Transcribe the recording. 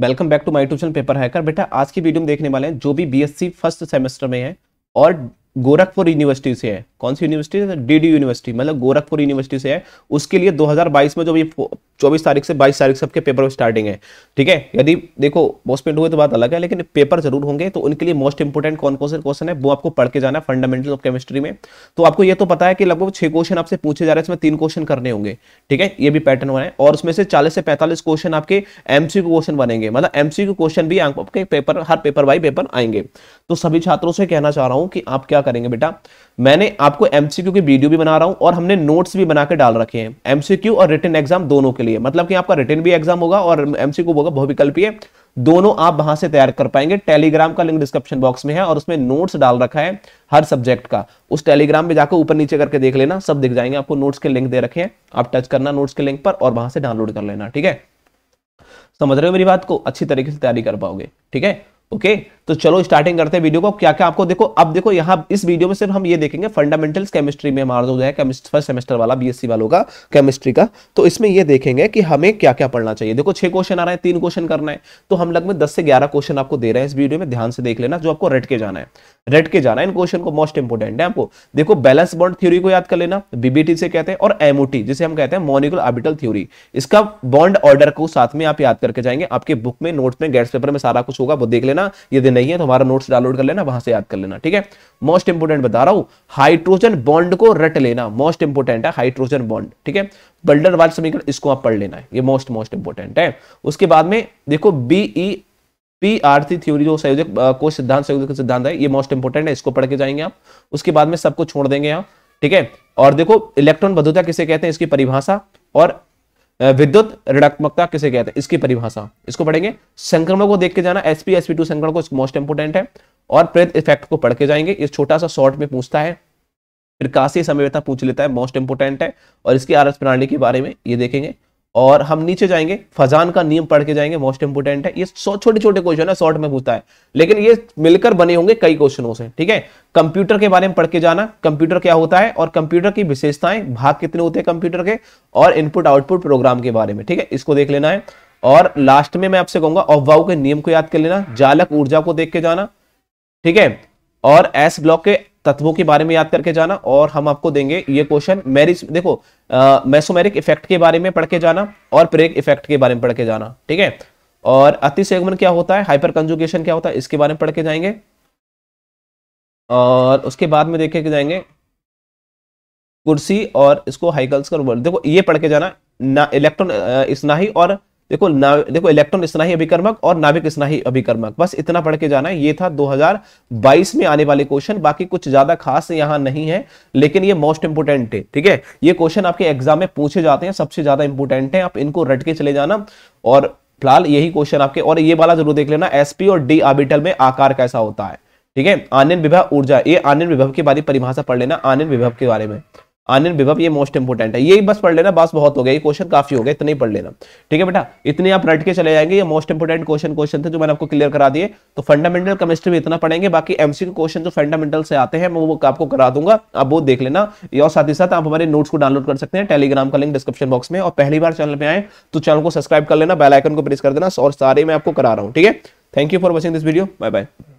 welcome back to my tuition paper hacker बेटा आज की वीडियो में देखने वाले हैं जो भी बीएससी फर्स्ट सेमेस्टर में है और गोरखपुर यूनिवर्सिटी से है कौन सी यूनिवर्सिटी है डीडी यूनिवर्सिटी मतलब गोरखपुर यूनिवर्सिटी से है उसके लिए 2022 में जो भी 24 तारीख से 22 तारीख सबके पेपर स्टार्टिंग है ठीक है यदि देखो पोस्टमेंट हुए तो बात अलग है लेकिन पेपर जरूर होंगे तो उनके लिए मोस्ट इंपोर्टेंट कौन कौन से क्वेश्चन है वो आपको पढ़ के जाना फंडामेंटल ऑफ केमिस्ट्री में तो आपको यह तो पता है कि लगभग छह क्वेश्चन आपसे पूछे जा रहे हैं इसमें तीन क्वेश्चन करने होंगे ठीक है ये भी पैटर्न बनाए और उसमें से चालीस से पैंतालीस क्वेश्चन आपके एमसीक्यू क्वेश्चन बनेंगे मतलब एमसीक्यू क्वेश्चन भी आपके पेपर हर पेपर बाई पेपर आएंगे तो सभी छात्रों से कहना चाह रहा हूं कि आप क्या करेंगे बेटा मैंने आपको एमसीक्यू की वीडियो भी बना रहा हूं और हमने नोट्स भी बना के डाल रखे हैं एमसीक्यू और रिटर्न एग्जाम दोनों के लिए मतलब कि आपका रिटर्न भी एग्जाम होगा और एमसीक्यू होगा बहुविकल्पीय दोनों आप वहां से तैयार कर पाएंगे टेलीग्राम का लिंक डिस्क्रिप्शन बॉक्स में है और उसमें नोट्स डाल रखा है हर सब्जेक्ट का उस टेलीग्राम में जाकर ऊपर नीचे करके देख लेना सब दिख जाएंगे आपको नोट्स के लिंक दे रखे हैं आप टच करना नोट्स के लिंक पर और वहां से डाउनलोड कर लेना ठीक है समझ रहे हो मेरी बात को अच्छी तरीके से तैयारी कर पाओगे ठीक है ओके तो चलो स्टार्टिंग करते हैं वीडियो को क्या क्या आपको देखो अब देखो यहाँ इस वीडियो में सिर्फ हम ये देखेंगे फंडामेंटल्स केमिस्ट्री में हमारा जो है फर्स्ट सेमेस्टर वाला बीएससी वालों का केमिस्ट्री का तो इसमें ये देखेंगे कि हमें क्या क्या पढ़ना चाहिए देखो छह क्वेश्चन आ रहे है तीन क्वेश्चन करना है तो हम लगभग दस से ग्यारह क्वेश्चन आपको दे रहे हैं इस वीडियो में ध्यान से देख लेना जो आपको रट के जाना है रट के जाना है इन क्वेश्चन को मोस्ट इंपोर्टेंट है आपको देखो बैलेंस बॉन्ड थ्योरी को याद कर लेना बीबीटी से कहते हैं और एमओटी जिसे हम कहते हैं मोनिकल आर्बिटल थ्योरी इसका बॉन्ड ऑर्डर को साथ में आप याद करके जाएंगे आपके बुक में नोट में गेट्स पेपर में सारा कुछ होगा वो देख लेना लेना यदि नहीं है तो हमारा नोट्स डाउनलोड कर लेना वहां से याद कर लेना ठीक है मोस्ट इंपोर्टेंट बता रहा हूं हाइड्रोजन बॉन्ड को रट लेना मोस्ट इंपोर्टेंट है हाइड्रोजन बॉन्ड ठीक है बल्डर वाल समीकरण इसको आप पढ़ लेना है ये मोस्ट मोस्ट इंपोर्टेंट है उसके बाद में देखो बीई पी थ्योरी जो संयोजक को सिद्धांत संयोजक सिद्धांत है ये मोस्ट इंपोर्टेंट है इसको पढ़ के जाएंगे आप उसके बाद में सबको छोड़ देंगे आप ठीक है और देखो इलेक्ट्रॉन बद्धता किसे कहते हैं इसकी परिभाषा और विद्युत ऋणात्मकता किसे कहते हैं इसकी परिभाषा इसको पढ़ेंगे संक्रमण को देख के जाना एसपी एसपी टू संक्रमण को मोस्ट इंपोर्टेंट है और प्रेत इफेक्ट को पढ़ के जाएंगे ये छोटा सा शॉर्ट में पूछता है फिर काशी समय पूछ लेता है मोस्ट इंपोर्टेंट है और इसकी आरस प्रणाली के बारे में ये देखेंगे और हम नीचे जाएंगे फजान का नियम पढ़ के जाएंगे मोस्ट इंपोर्टेंट है ये छोटे छोटे क्वेश्चन है शॉर्ट में पूछता है लेकिन ये मिलकर बने होंगे कई क्वेश्चनों से ठीक है कंप्यूटर के बारे में पढ़ के जाना कंप्यूटर क्या होता है और कंप्यूटर की विशेषताएं भाग कितने होते हैं कंप्यूटर के और इनपुट आउटपुट प्रोग्राम के बारे में ठीक है इसको देख लेना है और लास्ट में मैं आपसे कहूंगा अफवाह के नियम को याद कर लेना जालक ऊर्जा को देख के जाना ठीक है और एस ब्लॉक के तत्वों के बारे में याद करके जाना और हम आपको देंगे ये क्वेश्चन मैरिज देखो मैसोमेरिक इफेक्ट के बारे में पढ़ के जाना और प्रेक इफेक्ट के बारे में पढ़ के जाना ठीक है और अति सेगमन क्या होता है हाइपर कंजुकेशन क्या होता है इसके बारे में पढ़ के जाएंगे और उसके बाद में देखे जाएंगे कुर्सी और इसको हाइकल्स का देखो ये पढ़ के जाना ना इलेक्ट्रॉन ही और देखो ना देखो इलेक्ट्रॉन स्नाही अभिकर्मक और नाभिक स्नाही अभिकर्मक बस इतना पढ़ के जाना है ये था 2022 में आने वाले क्वेश्चन बाकी कुछ ज्यादा खास यहाँ नहीं है लेकिन ये मोस्ट इंपोर्टेंट है ठीक है ये क्वेश्चन आपके एग्जाम में पूछे जाते हैं सबसे ज्यादा इंपोर्टेंट है आप इनको रट के चले जाना और फिलहाल यही क्वेश्चन आपके और ये वाला जरूर देख लेना एसपी और डी आर्बिटल में आकार कैसा होता है ठीक है आनंद विभव ऊर्जा ये आनंद विभव के बारे परिभाषा पढ़ लेना आनंद विभव के बारे में आनंद विभव ये मोस्ट इंपोर्टेंट है यही बस पढ़ लेना बस बहुत हो गया ये क्वेश्चन काफी हो गया इतने ही पढ़ लेना ठीक है बेटा इतने आप रट के चले जाएंगे ये मोस्ट इंपोर्टेंट क्वेश्चन क्वेश्चन थे जो मैंने आपको क्लियर करा दिए तो फंडामेंटल केमिस्ट्री भी इतना पढ़ेंगे बाकी एमसी क्वेश्चन जो फंडामेंटल से आते हैं मैं वो आपको करा दूंगा आप वो देख लेना और साथ ही साथ आप हमारे नोट्स को डाउनलोड कर सकते हैं टेलीग्राम का लिंक डिस्क्रिप्शन बॉक्स में और पहली बार चैनल पर आए तो चैनल को सब्सक्राइब कर लेना बेलाइकन को प्रेस कर देना और सारे मैं आपको करा रहा हूँ ठीक है thank you for watching this video bye bye